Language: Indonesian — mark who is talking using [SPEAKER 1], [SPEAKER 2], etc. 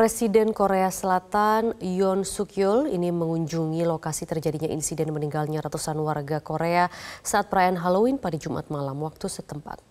[SPEAKER 1] Presiden Korea Selatan Yoon Suk Yeol ini mengunjungi lokasi terjadinya insiden meninggalnya ratusan warga Korea saat perayaan Halloween pada Jumat malam waktu setempat.